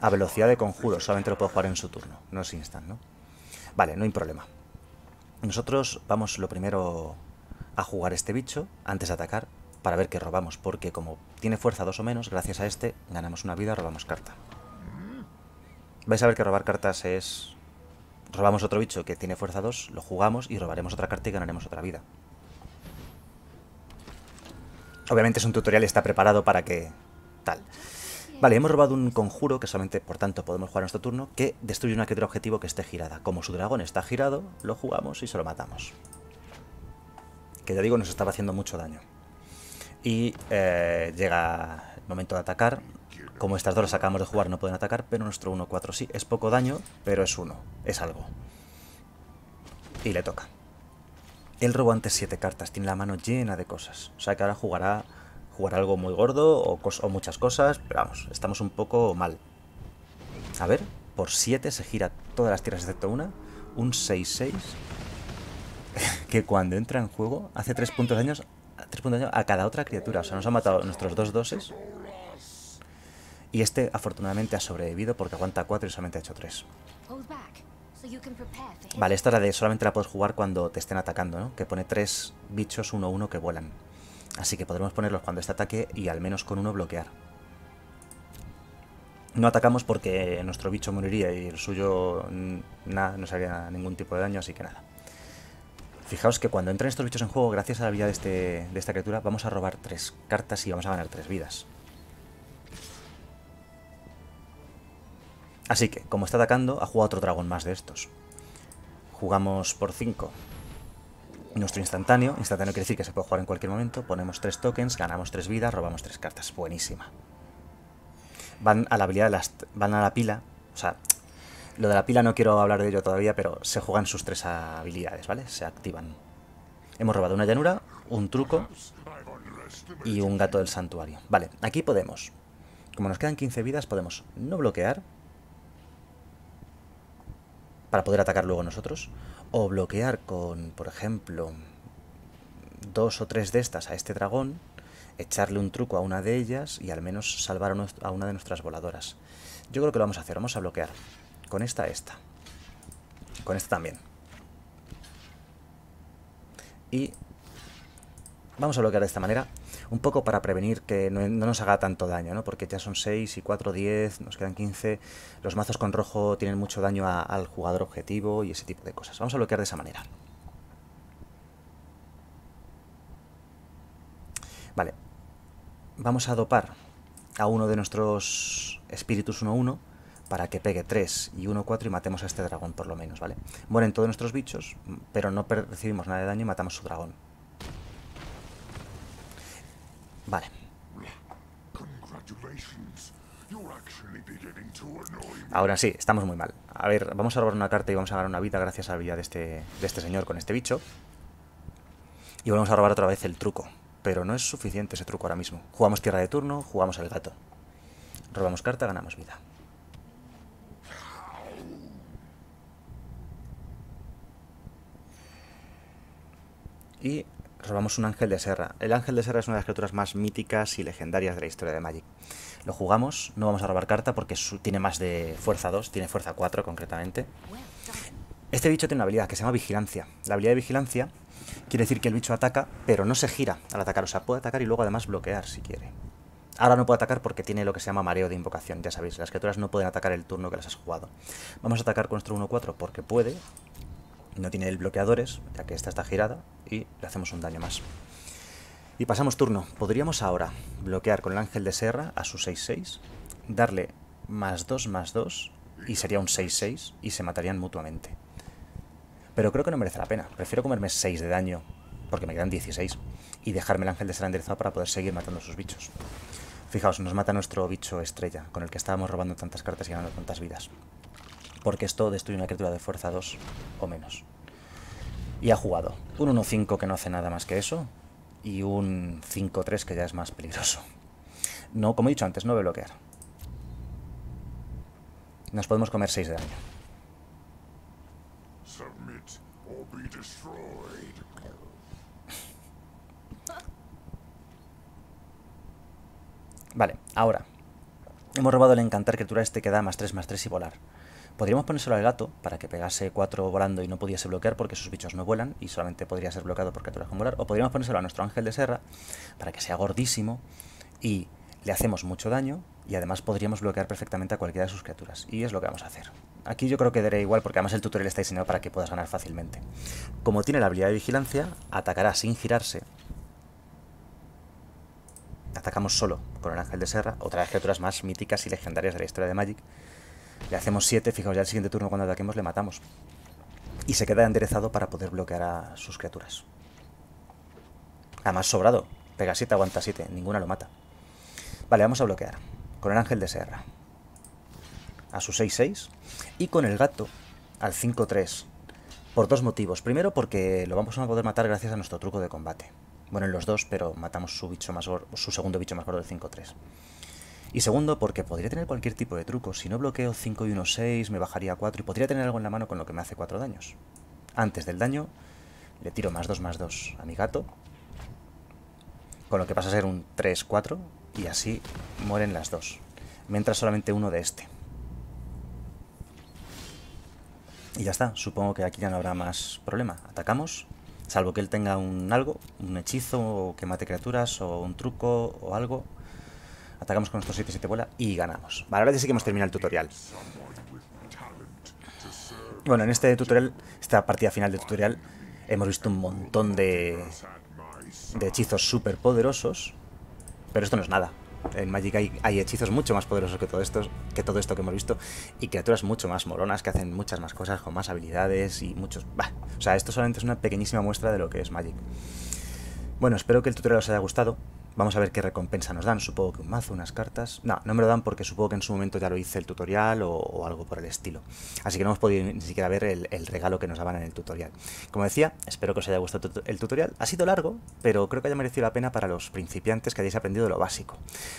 A velocidad de conjuro, solamente lo puedo jugar en su turno. No es instant, ¿no? Vale, no hay problema. Nosotros vamos lo primero a jugar este bicho, antes de atacar, para ver qué robamos, porque como tiene fuerza 2 o menos, gracias a este ganamos una vida, robamos carta vais a ver que robar cartas es... Robamos otro bicho que tiene fuerza 2, lo jugamos y robaremos otra carta y ganaremos otra vida. Obviamente es un tutorial y está preparado para que... tal. Vale, hemos robado un conjuro que solamente, por tanto, podemos jugar en nuestro turno, que destruye una criatura objetivo que esté girada. Como su dragón está girado, lo jugamos y se lo matamos. Que ya digo, nos estaba haciendo mucho daño. Y eh, llega el momento de atacar, como estas dos las acabamos de jugar, no pueden atacar, pero nuestro 1-4 sí. Es poco daño, pero es uno. Es algo. Y le toca. Él robó antes 7 cartas, tiene la mano llena de cosas. O sea que ahora jugará, jugará algo muy gordo o, muchas cosas, pero vamos, estamos un poco mal. A ver, por 7 se gira todas las tierras excepto una. Un 6-6 que cuando entra en juego hace 3 puntos de daño, 3 puntos a cada otra criatura. O sea, nos ha matado nuestros dos doses y este afortunadamente ha sobrevivido porque aguanta 4 y solamente ha hecho 3. Vale, esta la de solamente la puedes jugar cuando te estén atacando, ¿no? Que pone 3 bichos 1-1 uno, que vuelan. Así que podremos ponerlos cuando este ataque y al menos con uno bloquear. No atacamos porque nuestro bicho moriría y el suyo mm, nada, no haría ningún tipo de daño, así que nada. Fijaos que cuando entren estos bichos en juego, gracias a la habilidad de, este, de esta criatura, vamos a robar tres cartas y vamos a ganar tres vidas. Así que, como está atacando, ha jugado otro dragón más de estos. Jugamos por 5 nuestro instantáneo. Instantáneo quiere decir que se puede jugar en cualquier momento. Ponemos 3 tokens, ganamos 3 vidas, robamos 3 cartas. Buenísima. Van a la habilidad las... van a la pila. O sea, lo de la pila no quiero hablar de ello todavía, pero se juegan sus tres habilidades, ¿vale? Se activan. Hemos robado una llanura, un truco y un gato del santuario. Vale, aquí podemos. Como nos quedan 15 vidas, podemos no bloquear, para poder atacar luego nosotros. O bloquear con, por ejemplo, dos o tres de estas a este dragón, echarle un truco a una de ellas y al menos salvar a una de nuestras voladoras. Yo creo que lo vamos a hacer, vamos a bloquear. Con esta, esta. Con esta también. Y vamos a bloquear de esta manera un poco para prevenir que no, nos haga tanto daño, ¿no? Porque ya son 6 y 4, 10, nos quedan 15. Los mazos con rojo tienen mucho daño al jugador objetivo y ese tipo de cosas. Vamos a bloquear de esa manera. Vale. Vamos a dopar a uno de nuestros espíritus 1-1 para que pegue 3 y 1-4 y matemos a este dragón por lo menos, ¿vale? Mueren todos nuestros bichos, pero no recibimos nada de daño y matamos a su dragón. Vale. Ahora sí, estamos muy mal. A ver, vamos a robar una carta y vamos a ganar una vida gracias a la vida este, de este, señor con este bicho. Y volvemos a robar otra vez el truco. Pero no es suficiente ese truco ahora mismo. Jugamos tierra de turno, jugamos al gato. Robamos carta, ganamos vida. Y robamos un ángel de serra. El ángel de serra es una de las criaturas más míticas y legendarias de la historia de Magic. Lo jugamos, no vamos a robar carta porque tiene más de fuerza 2, tiene fuerza 4 concretamente. Este bicho tiene una habilidad que se llama vigilancia. La habilidad de vigilancia quiere decir que el bicho ataca, pero no se gira al atacar. O sea, puede atacar y luego además bloquear si quiere. Ahora no puede atacar porque tiene lo que se llama mareo de invocación, ya sabéis, las criaturas no pueden atacar el turno que las has jugado. Vamos a atacar con nuestro 1-4 porque puede, no tiene el bloqueadores, ya que esta está girada, y le hacemos un daño más. Y pasamos turno. Podríamos ahora bloquear con el ángel de serra a su 6-6, darle más 2, más 2, y sería un 6-6, y se matarían mutuamente. Pero creo que no merece la pena. Prefiero comerme 6 de daño, porque me quedan 16, y dejarme el ángel de serra enderezado para poder seguir matando a sus bichos. Fijaos, nos mata nuestro bicho estrella, con el que estábamos robando tantas cartas y ganando tantas vidas porque esto destruye una criatura de fuerza 2 o menos. Y ha jugado un 1-5 que no hace nada más que eso y un 5-3 que ya es más peligroso. No, como he dicho antes, no bloquear. Nos podemos comer 6 de daño. Vale, ahora. Hemos robado el encantar criatura este que da más 3 más 3 y volar. Podríamos ponérselo al gato para que pegase 4 volando y no pudiese bloquear porque sus bichos no vuelan y solamente podría ser bloqueado por criaturas con volar. O podríamos ponérselo a nuestro ángel de serra para que sea gordísimo y le hacemos mucho daño y además podríamos bloquear perfectamente a cualquiera de sus criaturas. Y es lo que vamos a hacer. Aquí yo creo que daré igual porque además el tutorial está diseñado para que puedas ganar fácilmente. Como tiene la habilidad de vigilancia, atacará sin girarse. Atacamos solo con el ángel de serra, otra las criaturas más míticas y legendarias de la historia de Magic. Le hacemos 7, fijaos, ya el siguiente turno cuando ataquemos le matamos. Y se queda enderezado para poder bloquear a sus criaturas. Además, sobrado. Pegasita aguanta 7. Ninguna lo mata. Vale, vamos a bloquear. Con el ángel de serra. A su 6-6. Y con el gato al 5-3. Por dos motivos. Primero, porque lo vamos a poder matar gracias a nuestro truco de combate. Bueno, en los dos, pero matamos su, bicho más su segundo bicho más gordo del 5-3. Y segundo, porque podría tener cualquier tipo de truco. Si no bloqueo 5 y 1, 6, me bajaría 4 y podría tener algo en la mano con lo que me hace 4 daños. Antes del daño, le tiro más 2, más 2 a mi gato. Con lo que pasa a ser un 3, 4 y así mueren las dos. mientras solamente uno de este. Y ya está, supongo que aquí ya no habrá más problema. Atacamos, salvo que él tenga un algo, un hechizo, o que mate criaturas, o un truco, o algo atacamos con nuestros 7-7 bola y ganamos. Vale, ahora sí que hemos terminado el tutorial. Bueno, en este tutorial, esta partida final del tutorial, hemos visto un montón de, hechizos súper poderosos, pero esto no es nada. En Magic hay, hechizos mucho más poderosos que todo, esto, que todo esto que hemos visto y criaturas mucho más moronas que hacen muchas más cosas con más habilidades y muchos... Bah, o sea, esto solamente es una pequeñísima muestra de lo que es Magic. Bueno, espero que el tutorial os haya gustado. Vamos a ver qué recompensa nos dan. Supongo que un mazo, unas cartas. No, no me lo dan porque supongo que en su momento ya lo hice el tutorial o, algo por el estilo. Así que no hemos podido ni siquiera ver el, regalo que nos daban en el tutorial. Como decía, espero que os haya gustado el tutorial. Ha sido largo, pero creo que haya merecido la pena para los principiantes que hayáis aprendido lo básico.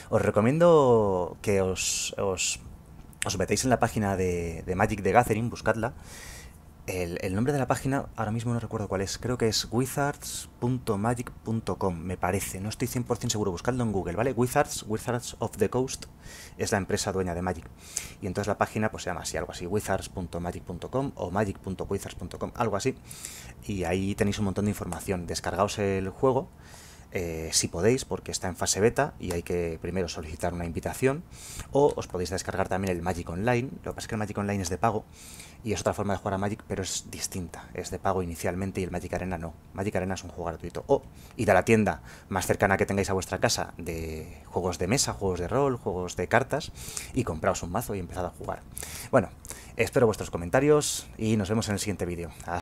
Os recomiendo que os, os metéis en la página de, de, Magic the Gathering, buscadla, el, nombre de la página ahora mismo no recuerdo cuál es, creo que es wizards.magic.com, me parece, no estoy 100% seguro, buscadlo en Google, ¿vale? Wizards, Wizards of the Coast es la empresa dueña de Magic. Y entonces la página pues se llama así, algo así, wizards.magic.com o magic.wizards.com, algo así. Y ahí tenéis un montón de información, descargaos el juego. Eh, si podéis, porque está en fase beta y hay que primero solicitar una invitación, o os podéis descargar también el Magic Online, lo que pasa es que el Magic Online es de pago, y es otra forma de jugar a Magic, pero es distinta. Es de pago inicialmente y el Magic Arena no. Magic Arena es un juego gratuito. O id a la tienda más cercana que tengáis a vuestra casa de juegos de mesa, juegos de rol, juegos de cartas y compraos un mazo y empezad a jugar. Bueno, espero vuestros comentarios y nos vemos en el siguiente vídeo.